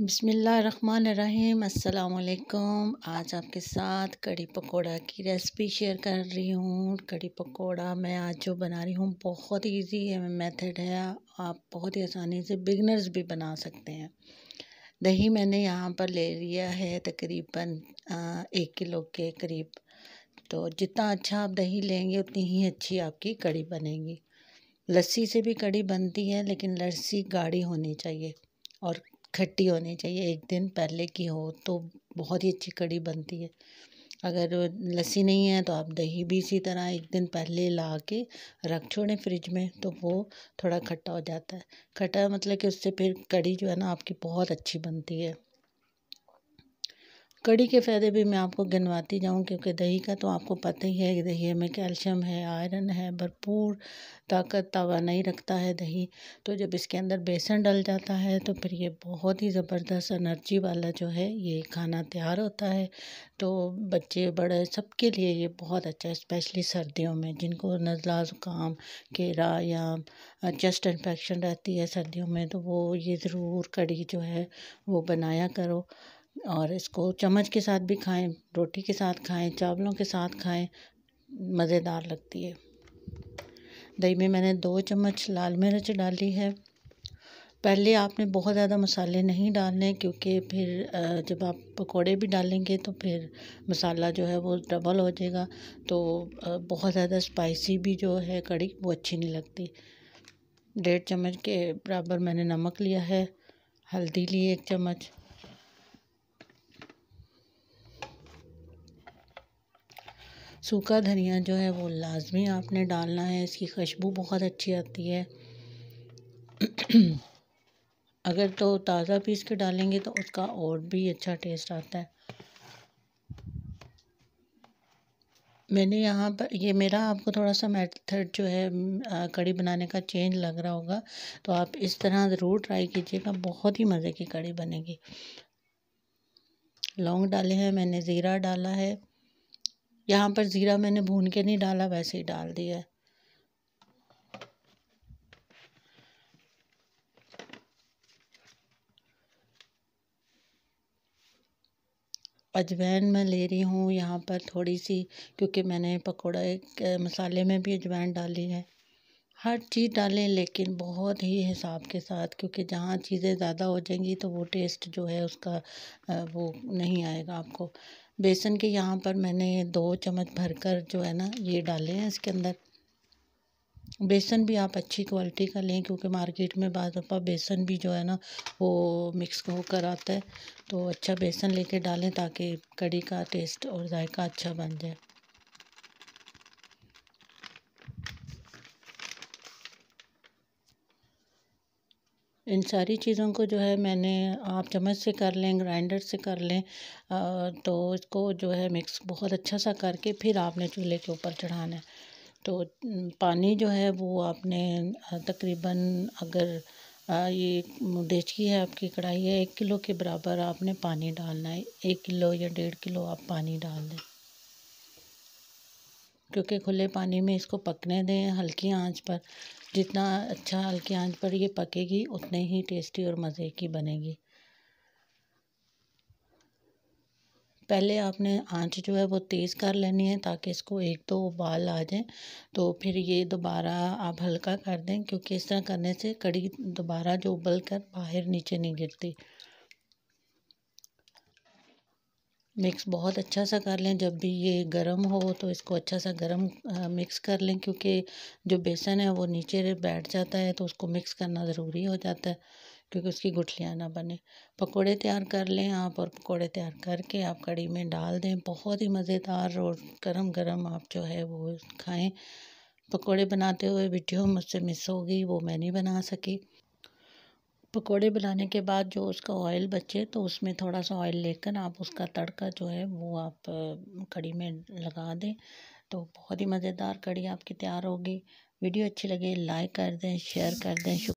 बसमीम् अल्लाम आज आपके साथ कड़ी पकोड़ा की रेसिपी शेयर कर रही हूँ कड़ी पकोड़ा मैं आज जो बना रही हूँ बहुत इजी है मेथड है आप बहुत ही आसानी से बिगनर्स भी बना सकते हैं दही मैंने यहाँ पर ले लिया है तकरीबन एक किलो के करीब तो जितना अच्छा आप दही लेंगे उतनी ही अच्छी आपकी कड़ी बनेगी लस्सी से भी कड़ी बनती है लेकिन लस्सी गाढ़ी होनी चाहिए और खट्टी होनी चाहिए एक दिन पहले की हो तो बहुत ही अच्छी कड़ी बनती है अगर लस्सी नहीं है तो आप दही भी इसी तरह एक दिन पहले ला के रख छोड़ें फ्रिज में तो वो थोड़ा खट्टा हो जाता है खट्टा मतलब कि उससे फिर कड़ी जो है ना आपकी बहुत अच्छी बनती है कड़ी के फ़ायदे भी मैं आपको गिनवाती जाऊं क्योंकि दही का तो आपको पता ही है कि दही में कैल्शियम है आयरन है भरपूर ताकत तोानाई रखता है दही तो जब इसके अंदर बेसन डल जाता है तो फिर ये बहुत ही ज़बरदस्त एनर्जी वाला जो है ये खाना तैयार होता है तो बच्चे बड़े सबके लिए ये बहुत अच्छा है स्पेशली सर्दियों में जिनको नज़ला ज़ुकाम केरा या चेस्ट इन्फेक्शन रहती है सर्दियों में तो वो ये ज़रूर कड़ी जो है वो बनाया करो और इसको चम्मच के साथ भी खाएँ रोटी के साथ खाएँ चावलों के साथ खाएँ मज़ेदार लगती है दही में मैंने दो चम्मच लाल मिर्च डाली है पहले आपने बहुत ज़्यादा मसाले नहीं डालने क्योंकि फिर जब आप पकोड़े भी डालेंगे तो फिर मसाला जो है वो डबल हो जाएगा तो बहुत ज़्यादा स्पाइसी भी जो है कड़ी वो अच्छी नहीं लगती डेढ़ चम्मच के बराबर मैंने नमक लिया है हल्दी ली एक चम्मच सूखा धनिया जो है वो लाजमी आपने डालना है इसकी खुशबू बहुत अच्छी आती है अगर तो ताज़ा पीस के डालेंगे तो उसका और भी अच्छा टेस्ट आता है मैंने यहाँ पर ये मेरा आपको थोड़ा सा मेथड जो है कड़ी बनाने का चेंज लग रहा होगा तो आप इस तरह ज़रूर ट्राई कीजिएगा बहुत ही मज़े की कड़ी बनेगी लौंग डाले हैं मैंने ज़ीरा डाला है यहाँ पर ज़ीरा मैंने भून के नहीं डाला वैसे ही डाल दिया है अजवैन मैं ले रही हूँ यहाँ पर थोड़ी सी क्योंकि मैंने पकौड़े मसाले में भी अजवैन डाली है हर चीज़ डालें लेकिन बहुत ही हिसाब के साथ क्योंकि जहाँ चीज़ें ज़्यादा हो जाएंगी तो वो टेस्ट जो है उसका वो नहीं आएगा आपको बेसन के यहाँ पर मैंने दो चम्मच भरकर जो है ना ये डाले हैं इसके अंदर बेसन भी आप अच्छी क्वालिटी का लें क्योंकि मार्केट में बाद बेसन भी जो है ना वो मिक्स होकर आता है तो अच्छा बेसन लेके डालें ताकि कड़ी का टेस्ट और जायका अच्छा बन जाए इन सारी चीज़ों को जो है मैंने आप चम्मच से कर लें ग्राइंडर से कर लें तो इसको जो है मिक्स बहुत अच्छा सा करके फिर आपने चूल्हे के ऊपर चढ़ाना है तो पानी जो है वो आपने तकरीबन अगर ये देचकी है आपकी कढ़ाई है एक किलो के बराबर आपने पानी डालना है एक किलो या डेढ़ किलो आप पानी डाल दें क्योंकि खुले पानी में इसको पकने दें हल्की आंच पर जितना अच्छा हल्की आंच पर ये पकेगी उतने ही टेस्टी और मज़े की बनेगी पहले आपने आंच जो है वो तेज़ कर लेनी है ताकि इसको एक दो उबाल आ जाए तो फिर ये दोबारा आप हल्का कर दें क्योंकि इस तरह करने से कड़ी दोबारा जो उबल कर बाहर नीचे नहीं गिरती मिक्स बहुत अच्छा सा कर लें जब भी ये गर्म हो तो इसको अच्छा सा गर्म मिक्स कर लें क्योंकि जो बेसन है वो नीचे बैठ जाता है तो उसको मिक्स करना ज़रूरी हो जाता है क्योंकि उसकी गुठलियाँ ना बने पकोड़े तैयार कर लें आप और पकोड़े तैयार करके आप कड़ी में डाल दें बहुत ही मज़ेदार और गरम गरम आप जो है वो खाएं पकोड़े बनाते हुए वीडियो मुझसे मिस हो गई वो मैं नहीं बना सकी पकोड़े बनाने के बाद जो उसका ऑयल बचे तो उसमें थोड़ा सा ऑयल लेकर आप उसका तड़का जो है वो आप कड़ी में लगा दें तो बहुत ही मज़ेदार कड़ी आपकी तैयार होगी वीडियो अच्छी लगे लाइक कर दें शेयर कर दें